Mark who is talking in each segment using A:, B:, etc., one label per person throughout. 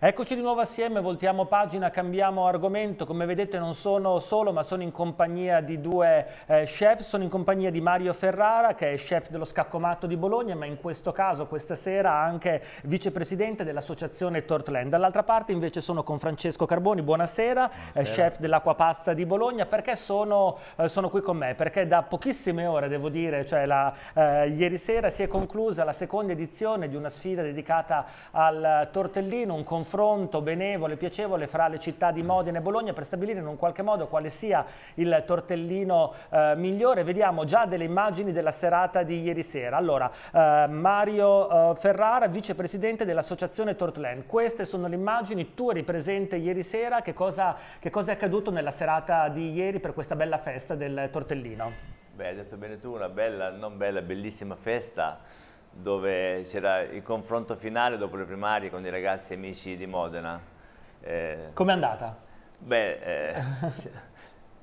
A: Eccoci di nuovo assieme, voltiamo pagina, cambiamo argomento. Come vedete non sono solo, ma sono in compagnia di due eh, chef. Sono in compagnia di Mario Ferrara, che è chef dello Scaccomatto di Bologna, ma in questo caso, questa sera, anche vicepresidente dell'associazione Tortland. Dall'altra parte invece sono con Francesco Carboni, buonasera, eh, buonasera. Eh, chef dell'Acquapazza di Bologna. Perché sono, eh, sono, qui con me? Perché da pochissime ore, devo dire, cioè la, eh, ieri sera si è conclusa la seconda edizione di una sfida dedicata al tortellino, un confronto confronto benevole, piacevole fra le città di Modena e Bologna per stabilire in un qualche modo quale sia il tortellino eh, migliore. Vediamo già delle immagini della serata di ieri sera. Allora, eh, Mario eh, Ferrara, vicepresidente dell'associazione Tortland. Queste sono le immagini, tu eri presente ieri sera, che cosa, che cosa è accaduto nella serata di ieri per questa bella festa del tortellino?
B: Beh, hai detto bene tu, una bella, non bella, bellissima festa dove c'era il confronto finale dopo le primarie con i ragazzi amici di Modena. Eh, Come è andata? Beh, eh,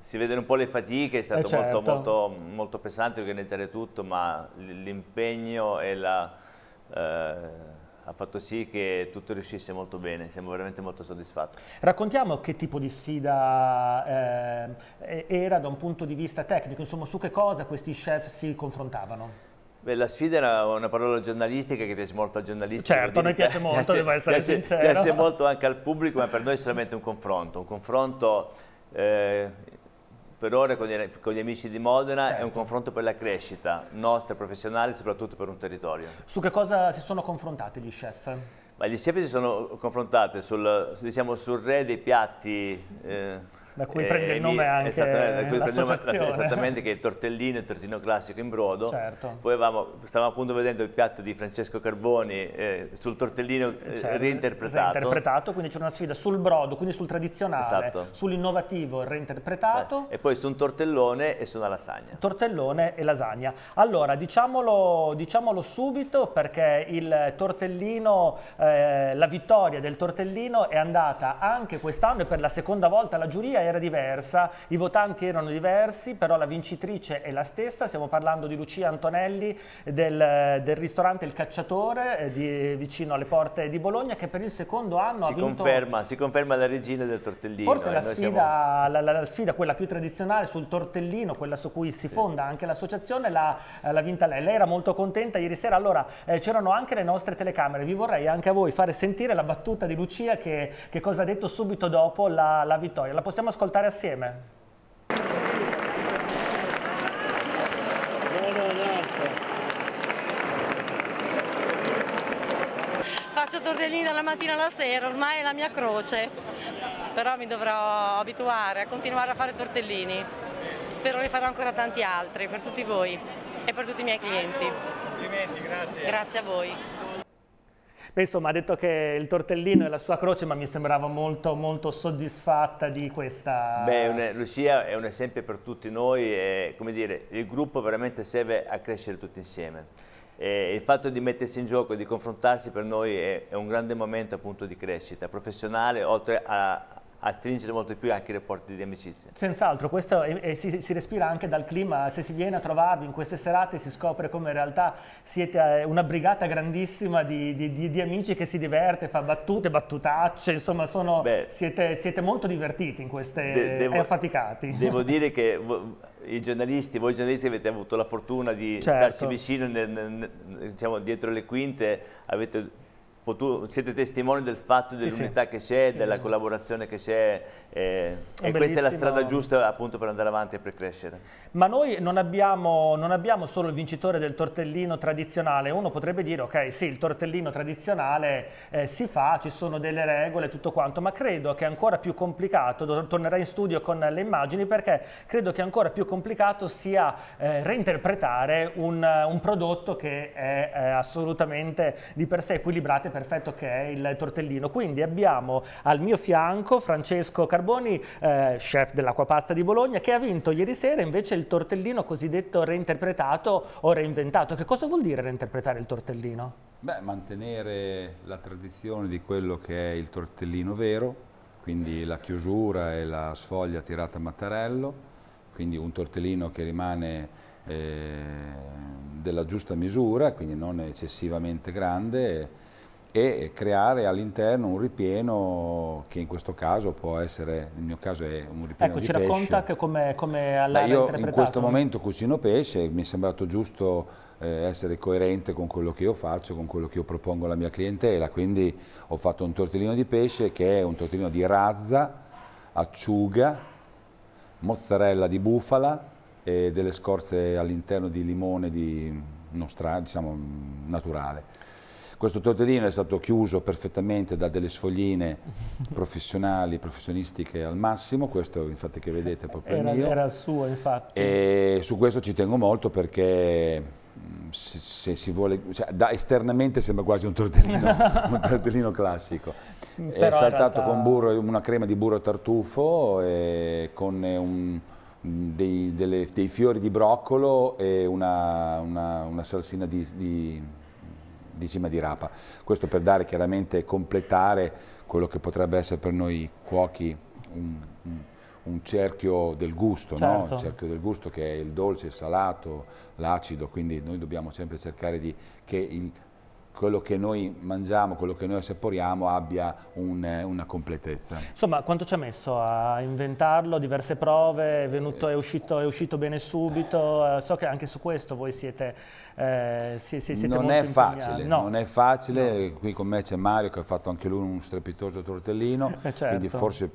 B: si vedono un po' le fatiche, è stato eh certo. molto, molto, molto, pesante organizzare tutto, ma l'impegno eh, ha fatto sì che tutto riuscisse molto bene, siamo veramente molto soddisfatti.
A: Raccontiamo che tipo di sfida eh, era da un punto di vista tecnico, insomma su che cosa questi chef si confrontavano?
B: Beh, la sfida era una parola giornalistica che piace molto al giornalista. Certo, a noi piace molto, piace, devo essere piace, sincero. Piace molto anche al pubblico, ma per noi è solamente un confronto. Un confronto eh, per ora con gli, con gli, amici di Modena certo. è un certo. confronto per la crescita nostra, professionale, soprattutto per un territorio.
A: Su che cosa si sono confrontati gli chef?
B: Ma gli chef si sono confrontati sul, diciamo, sul re dei piatti... Eh, eh, da cui prende il nome anche esattamente, da cui nome, esattamente, che è il tortellino, il tortellino classico in brodo. Certo. Poi avevamo, stavamo appunto vedendo il piatto di Francesco Carboni eh, sul tortellino cioè, reinterpretato. Reinterpretato,
A: quindi c'era una sfida sul brodo, quindi sul tradizionale, esatto. sull'innovativo reinterpretato. Beh,
B: e poi su un tortellone e su una lasagna.
A: Tortellone e lasagna. Allora, diciamolo, diciamolo subito perché il tortellino, eh, la vittoria del tortellino è andata anche quest'anno e per la seconda volta la giuria era diversa, i votanti erano diversi, però la vincitrice è la stessa, stiamo parlando di Lucia Antonelli del, del ristorante Il Cacciatore eh, di, vicino alle porte di Bologna che per il secondo anno si ha vinto... Conferma,
B: si conferma la regina del tortellino. Forse eh, la sfida, siamo...
A: la, la, sfida, quella più tradizionale sul tortellino, quella su cui si fonda sì. anche l'associazione, l'ha vinta lei. Lei era molto contenta ieri sera, allora eh, c'erano anche le nostre telecamere, vi vorrei anche a voi fare sentire la battuta di Lucia che, che cosa ha detto subito dopo la, la vittoria. La possiamo ascoltare assieme. Faccio tortellini dalla mattina alla sera, ormai è la mia croce, però mi dovrò abituare a continuare a fare tortellini. Spero ne farò ancora tanti altri per tutti voi e per tutti i miei clienti.
B: Grazie a voi.
A: Beh, insomma, ha detto che il tortellino è la sua croce, ma mi sembrava molto, molto soddisfatta di questa... Beh,
B: una, Lucia è un esempio per tutti noi, e, come dire, il gruppo veramente serve a crescere tutti insieme. E il fatto di mettersi in gioco, e di confrontarsi per noi è, è un grande momento appunto di crescita professionale, oltre a, a stringere molto di più anche i rapporti di amicizia.
A: Senz'altro, questo è, è, si, si, respira anche dal clima, se si viene a trovarvi in queste serate si scopre come in realtà siete eh, una brigata grandissima di, di, di, di amici che si diverte, fa battute, battutacce, insomma sono, Beh, siete, siete, molto divertiti in queste, de- devo, eh, affaticati. Devo
B: dire che i giornalisti, voi giornalisti avete avuto la fortuna di certo. starci vicino, nel, nel, nel, diciamo, dietro le quinte, avete potuto, siete testimoni del fatto dell'unità sì, che c'è, sì. della collaborazione che c'è eh, e bellissimo... questa è la strada giusta appunto per andare avanti e per crescere.
A: Ma noi non abbiamo, non abbiamo, solo il vincitore del tortellino tradizionale, uno potrebbe dire ok sì il tortellino tradizionale eh, si fa, ci sono delle regole tutto quanto, ma credo che è ancora più complicato, tornerai in studio con le immagini perché credo che ancora più complicato sia eh, reinterpretare un, un, prodotto che è eh, assolutamente di per sé equilibrato perfetto che è il tortellino. Quindi abbiamo al mio fianco Francesco Carboni, eh, chef dell'Acquapazza di Bologna, che ha vinto ieri sera invece il tortellino cosiddetto reinterpretato o reinventato. Che cosa vuol dire reinterpretare il tortellino?
C: Beh, mantenere la tradizione di quello che è il tortellino vero, quindi la chiusura e la sfoglia tirata a mattarello, quindi un tortellino che rimane eh, della giusta misura, quindi non eccessivamente grande, e creare all'interno un ripieno che in questo caso può essere, nel mio caso è un ripieno ecco, di pesce. Ecco, ci racconta che
A: come, come all'area Io in questo momento
C: cucino pesce, mi è sembrato giusto eh, essere coerente con quello che io faccio, con quello che io propongo alla mia clientela, quindi ho fatto un tortellino di pesce che è un tortellino di razza, acciuga, mozzarella di bufala e delle scorze all'interno di limone di nostra, diciamo, naturale. Questo tortellino è stato chiuso perfettamente da delle sfogline professionali, professionistiche al massimo, questo infatti che vedete è proprio era, mio. Era
A: il suo infatti.
C: E su questo ci tengo molto perché mm, se, se, si vuole, cioè, da, esternamente sembra quasi un tortellino, un tortellino classico. Mm, però è saltato realtà... con burro, una crema di burro tartufo e con un, dei, delle, dei, fiori di broccolo e una, una, una salsina di, di di Cima di Rapa. Questo per dare chiaramente, completare quello che potrebbe essere per noi cuochi un, un, un cerchio del gusto, certo. no? il cerchio del gusto che è il dolce, il salato, l'acido, quindi noi dobbiamo sempre cercare di, che il quello che noi mangiamo, quello che noi assaporiamo abbia un, eh, una completezza.
A: Insomma, quanto ci ha messo a inventarlo? Diverse prove? È, venuto, è, uscito, è uscito, bene subito? Eh, so che anche su questo voi siete, eh, siete non, è facile, no.
C: non è facile, non Qui con me c'è Mario che ha fatto anche lui un strepitoso tortellino, eh certo. quindi forse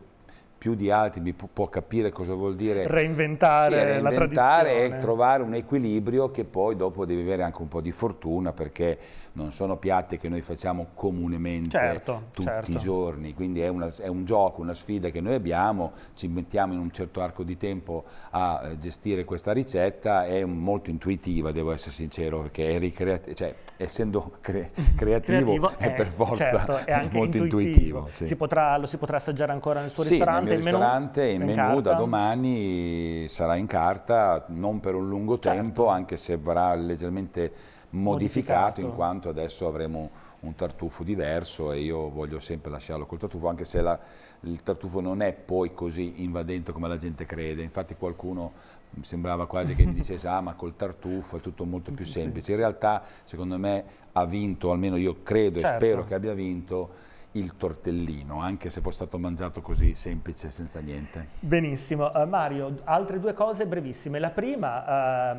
C: più di altri può capire cosa vuol dire
A: reinventare, sì, reinventare e trovare
C: un equilibrio che poi dopo devi avere anche un po' di fortuna perché non sono piatte che noi facciamo comunemente certo, tutti certo. i giorni, quindi è, una, è, un gioco, una sfida che noi abbiamo, ci mettiamo in un certo arco di tempo a eh, gestire questa ricetta, è molto intuitiva devo essere sincero perché è cioè essendo cre creativo, creativo, è, per eh, forza certo, è molto intuitivo. intuitivo sì. si
A: potrà, lo si potrà assaggiare ancora nel suo sì, ristorante ristorante, il mio ristorante il menù, il menù da
C: domani sarà in carta, non per un lungo certo. tempo, anche se verrà leggermente modificato, modificato, in quanto adesso avremo un tartufo diverso e io voglio sempre lasciarlo col tartufo, anche se la, il tartufo non è poi così invadente come la gente crede. Infatti qualcuno mi sembrava quasi che mi dicesse ah ma col tartufo è tutto molto più semplice. In realtà secondo me ha vinto, almeno io credo certo. e spero che abbia vinto, il tortellino, anche se fosse stato mangiato così semplice, senza niente.
A: Benissimo. Uh, Mario, altre due cose brevissime. La prima uh,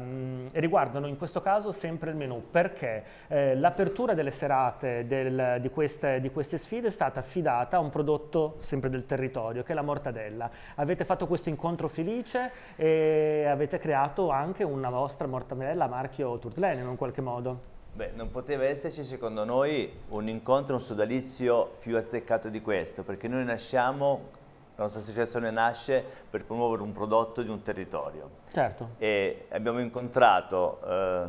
A: riguardano in questo caso sempre il menù, perché uh, l'apertura delle serate del, di, queste, di, queste, sfide è stata affidata a un prodotto sempre del territorio, che è la mortadella. Avete fatto questo incontro felice e avete creato anche una vostra mortadella marchio Turtlene in qualche modo.
B: Beh, non poteva esserci secondo noi un incontro, un sodalizio più azzeccato di questo, perché noi nasciamo, la nostra associazione nasce per promuovere un prodotto di un territorio. Certo. E abbiamo incontrato eh,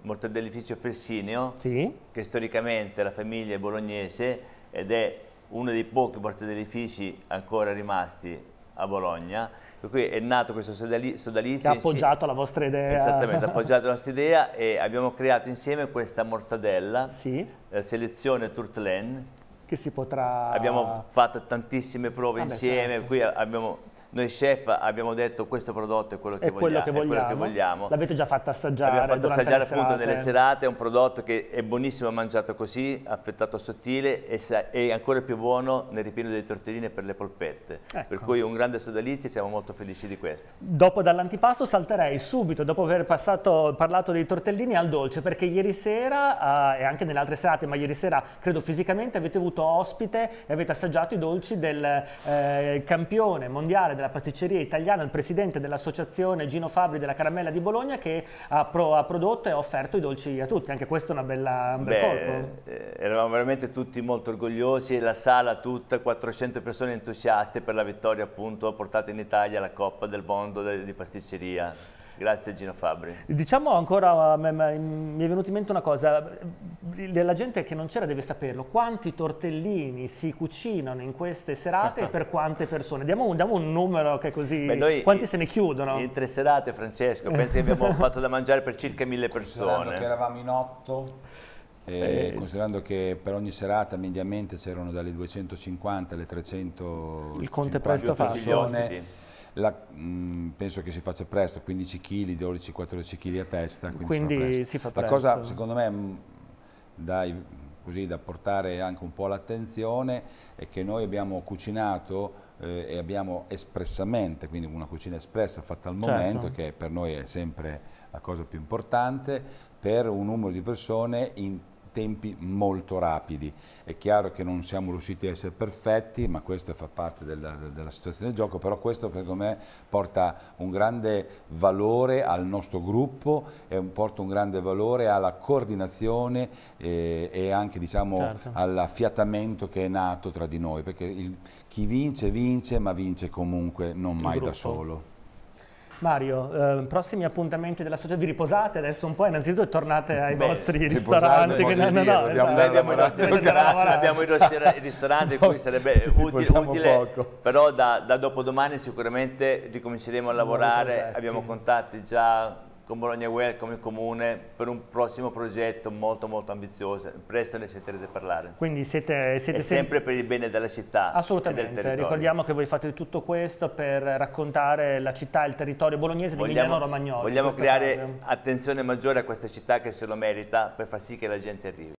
B: Mortadellificio Fessinio, sì. che storicamente la famiglia è bolognese ed è uno dei pochi mortadellifici ancora rimasti a Bologna, per cui è nato questo sodalizio. Che ha appoggiato
A: la vostra idea. Esattamente, ha appoggiato
B: la nostra idea e abbiamo creato insieme questa mortadella, sì. Eh, selezione Turtlen.
A: Che si potrà... Abbiamo
B: fatto tantissime prove ah, insieme, beh, certo. qui abbiamo noi chef abbiamo detto questo prodotto è quello che, è vogliamo, quello che vogliamo. È quello che vogliamo.
A: L'avete già fatto assaggiare Abbiamo fatto assaggiare appunto nelle
B: serate, è un prodotto che è buonissimo mangiato così, affettato sottile e è ancora più buono nel ripieno delle tortelline per le polpette. Ecco. Per cui un grande sodalizio e siamo molto felici di questo.
A: Dopo dall'antipasto salterei subito, dopo aver passato, parlato dei tortellini, al dolce, perché ieri sera eh, e anche nelle altre serate, ma ieri sera credo fisicamente avete avuto ospite e avete assaggiato i dolci del eh, campione mondiale della della pasticceria italiana, il presidente dell'associazione Gino Fabri della Caramella di Bologna che ha, pro, ha, prodotto e ha offerto i dolci a tutti, anche questo è una bella, un bel Beh,
B: eh, eravamo veramente tutti molto orgogliosi, la sala tutta, 400 persone entusiaste per la vittoria appunto portata in Italia alla Coppa del Mondo di Pasticceria. Grazie Gino Fabri.
A: Diciamo ancora, mi è venuto in mente una cosa, la gente che non c'era deve saperlo, quanti tortellini si cucinano in queste serate e per quante persone? Diamo un, diamo un numero che così, Beh, noi, quanti
B: se ne chiudono? In tre serate Francesco, penso che abbiamo fatto da mangiare per circa mille persone. che eravamo
C: in otto. Eh, eh considerando che per ogni serata mediamente c'erano dalle 250 alle 300 persone, il conte presto fa persone la, mh, mm, penso che si faccia presto, 15 kg, 12-14 kg a testa. Quindi, quindi si fa presto. La cosa secondo me mm, dai, così, da portare anche un po' l'attenzione è che noi abbiamo cucinato eh, e abbiamo espressamente, quindi una cucina espressa fatta al certo. momento, che per noi è sempre la cosa più importante, per un numero di persone in tempi molto rapidi. È chiaro che non siamo riusciti a essere perfetti, ma questo fa parte della, della situazione del gioco, però questo per me porta un grande valore al nostro gruppo e porta un grande valore alla coordinazione e, eh, e anche diciamo, certo. all'affiatamento che è nato tra di noi, perché il, chi vince vince, ma vince comunque non mai da solo.
A: Mario, eh, prossimi appuntamenti dell'associazione, vi riposate adesso un po', innanzitutto tornate ai Beh, vostri
B: ristoranti. Che no, no, no, no, esatto. abbiamo, i nostri ristoranti, abbiamo i nostri ristoranti, cui sarebbe utile, utile però da, da dopodomani sicuramente ricominceremo a lavorare, abbiamo contatti già con Bologna Well come comune per un prossimo progetto molto molto ambizioso, presto ne sentirete parlare. Quindi siete, siete sem sempre per il bene della città Assolutamente, ricordiamo
A: che voi fate tutto questo per raccontare la città e il territorio bolognese di Milano romagnolo Vogliamo creare caso.
B: attenzione maggiore a questa città che se lo merita per far sì che la gente arrivi.